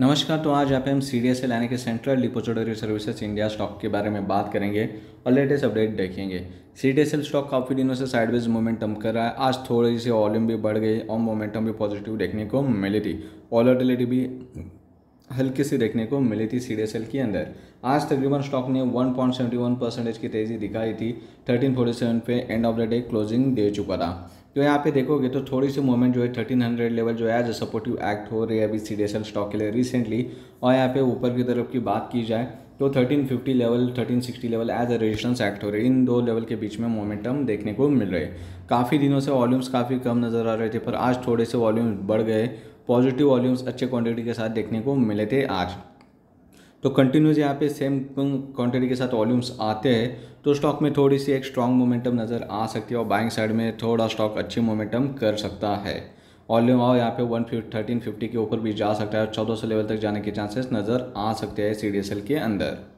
नमस्कार तो आज आप हम सी डी एस एल यानी कि Central Depository Services India stock के बारे में बात करेंगे और लेटेस्ट अपडेट देखेंगे C D S L stock काफ़ी दिनों से साइडवेज मोमेंटम कर रहा है आज थोड़ी सी वॉल्यूम भी बढ़ गई और मोमेंटम भी पॉजिटिव देखने को मिली थी ऑलरटिलिटी भी हल्की सी देखने को मिली थी सी के अंदर आज तकरीबन स्टॉक ने 1.71 परसेंटेज की तेज़ी दिखाई थी 1347 पे end of the day closing दे चुका था तो यहाँ पे देखोगे तो थोड़ी सी मूवमेंट जो है 1300 लेवल जो है एज सपोर्टिव एक्ट हो रही है अभी सी स्टॉक के लिए रिसेंटली और यहाँ पे ऊपर की तरफ की बात की जाए तो 1350 level 1360 level as a resistance act हो रहे इन दो लेवल के बीच में मोमेंटम देखने को मिल रहे काफ़ी दिनों से वॉल्यूम्स काफ़ी कम नज़र आ रहे थे पर आज थोड़े से वॉल्यूम्स बढ़ गए पॉजिटिव वॉल्यूम्स अच्छे क्वांटिटी के साथ देखने को मिले थे आज तो कंटिन्यूस यहाँ पे सेम क्वांटिटी के साथ वॉल्यूम्स आते हैं तो स्टॉक में थोड़ी सी एक स्ट्रॉन्ग मोमेंटम नज़र आ सकती है और बाइंग साइड में थोड़ा स्टॉक अच्छी मोमेंटम कर सकता है वॉल्यूम और यहाँ पे वन थर्टीन फिफ्टी के ऊपर भी जा सकता है चौदह सौ लेवल तक जाने के चांसेस नज़र आ सकते हैं सी के अंदर